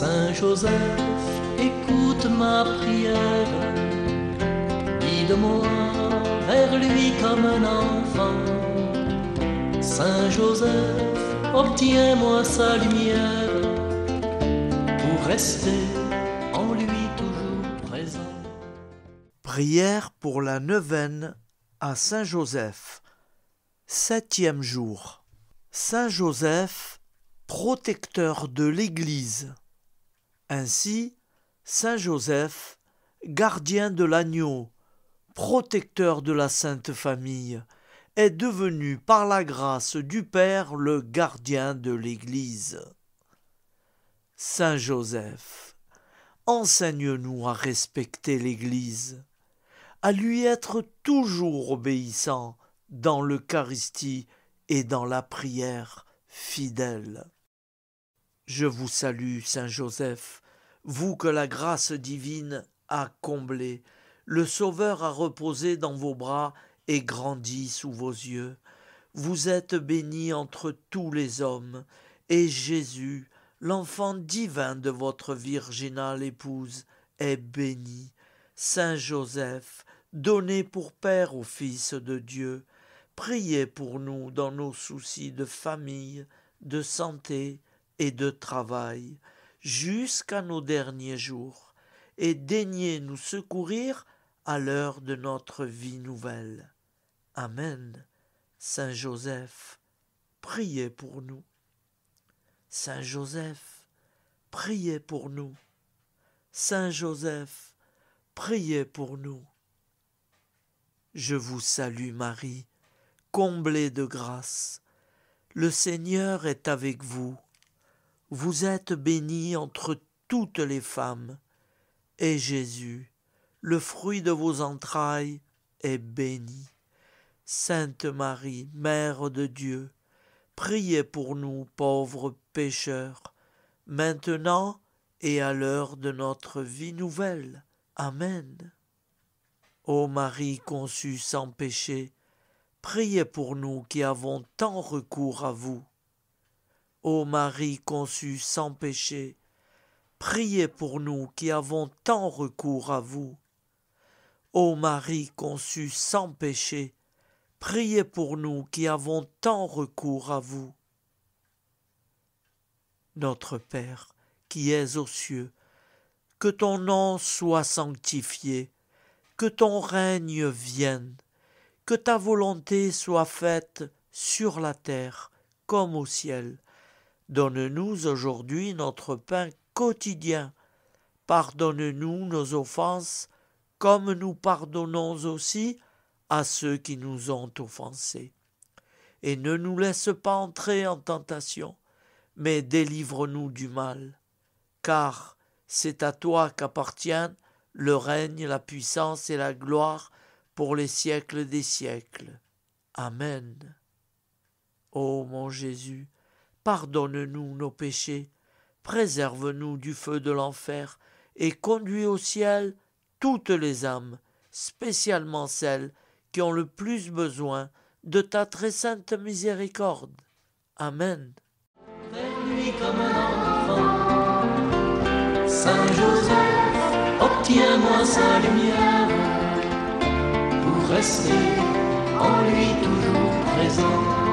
Saint Joseph, écoute ma prière. Guide-moi vers lui comme un enfant. Saint Joseph, obtiens-moi sa lumière pour rester en lui toujours présent. Prière pour la neuvaine à Saint Joseph. Septième jour. Saint Joseph, protecteur de l'Église. Ainsi, Saint Joseph, gardien de l'agneau, protecteur de la Sainte Famille, est devenu par la grâce du Père le gardien de l'Église. Saint Joseph, enseigne-nous à respecter l'Église, à lui être toujours obéissant dans l'Eucharistie et dans la prière fidèle. Je vous salue, Saint Joseph, vous que la grâce divine a comblé, le Sauveur a reposé dans vos bras et grandi sous vos yeux. Vous êtes béni entre tous les hommes, et Jésus, l'enfant divin de votre virginale épouse, est béni. Saint Joseph, donné pour Père au Fils de Dieu, priez pour nous dans nos soucis de famille, de santé, et de travail jusqu'à nos derniers jours, et daignez nous secourir à l'heure de notre vie nouvelle. Amen. Saint Joseph, priez pour nous. Saint Joseph, priez pour nous. Saint Joseph, priez pour nous. Je vous salue Marie, comblée de grâce. Le Seigneur est avec vous. Vous êtes bénie entre toutes les femmes, et Jésus, le fruit de vos entrailles, est béni. Sainte Marie, Mère de Dieu, priez pour nous pauvres pécheurs, maintenant et à l'heure de notre vie nouvelle. Amen. Ô Marie conçue sans péché, priez pour nous qui avons tant recours à vous. Ô Marie conçue sans péché, priez pour nous qui avons tant recours à vous. Ô Marie conçue sans péché, priez pour nous qui avons tant recours à vous. Notre Père, qui es aux cieux, que ton nom soit sanctifié, que ton règne vienne, que ta volonté soit faite sur la terre comme au ciel. Donne-nous aujourd'hui notre pain quotidien. Pardonne-nous nos offenses, comme nous pardonnons aussi à ceux qui nous ont offensés. Et ne nous laisse pas entrer en tentation, mais délivre-nous du mal, car c'est à toi qu'appartiennent le règne, la puissance et la gloire pour les siècles des siècles. Amen. Ô mon Jésus, pardonne-nous nos péchés, préserve-nous du feu de l'enfer, et conduis au ciel toutes les âmes, spécialement celles qui ont le plus besoin de ta très sainte miséricorde. Amen. Saint Joseph, sa lumière, pour rester en lui toujours présent.